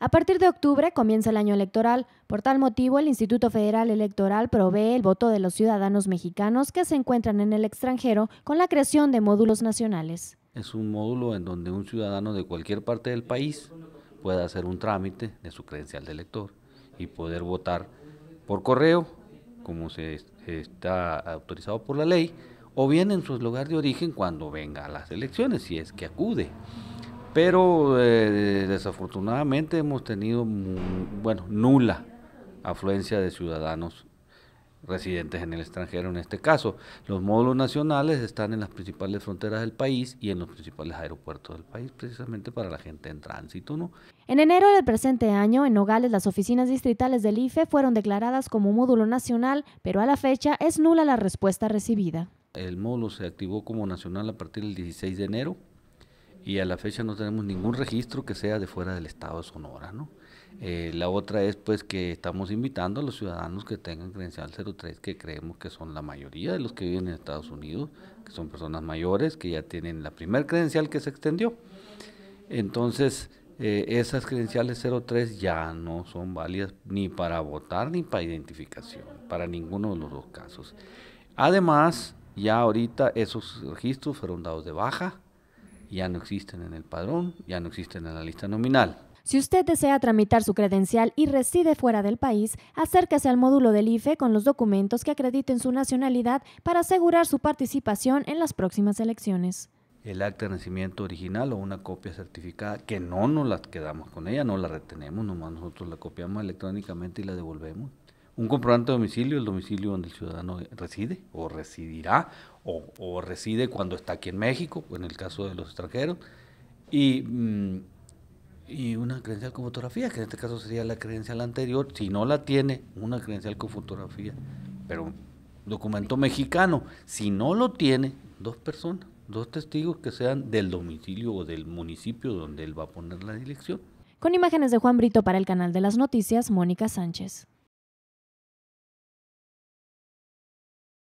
A partir de octubre comienza el año electoral. Por tal motivo, el Instituto Federal Electoral provee el voto de los ciudadanos mexicanos que se encuentran en el extranjero con la creación de módulos nacionales. Es un módulo en donde un ciudadano de cualquier parte del país pueda hacer un trámite de su credencial de elector y poder votar por correo, como se está autorizado por la ley, o bien en su lugar de origen cuando venga a las elecciones, si es que acude. Pero eh, desafortunadamente hemos tenido, bueno, nula afluencia de ciudadanos residentes en el extranjero en este caso. Los módulos nacionales están en las principales fronteras del país y en los principales aeropuertos del país, precisamente para la gente en tránsito. ¿no? En enero del presente año, en Nogales, las oficinas distritales del IFE fueron declaradas como módulo nacional, pero a la fecha es nula la respuesta recibida. El módulo se activó como nacional a partir del 16 de enero y a la fecha no tenemos ningún registro que sea de fuera del estado de Sonora, ¿no? Eh, la otra es pues que estamos invitando a los ciudadanos que tengan credencial 03, que creemos que son la mayoría de los que viven en Estados Unidos, que son personas mayores, que ya tienen la primer credencial que se extendió. Entonces, eh, esas credenciales 03 ya no son válidas ni para votar ni para identificación, para ninguno de los dos casos. Además, ya ahorita esos registros fueron dados de baja, ya no existen en el padrón, ya no existen en la lista nominal. Si usted desea tramitar su credencial y reside fuera del país, acérquese al módulo del IFE con los documentos que acrediten su nacionalidad para asegurar su participación en las próximas elecciones. El acta de nacimiento original o una copia certificada, que no nos la quedamos con ella, no la retenemos, nomás nosotros la copiamos electrónicamente y la devolvemos un comprobante de domicilio, el domicilio donde el ciudadano reside o residirá o, o reside cuando está aquí en México, en el caso de los extranjeros, y, mm, y una credencial con fotografía, que en este caso sería la credencial anterior, si no la tiene, una credencial con fotografía, pero documento mexicano, si no lo tiene, dos personas, dos testigos que sean del domicilio o del municipio donde él va a poner la dirección. Con imágenes de Juan Brito para el canal de las noticias, Mónica Sánchez.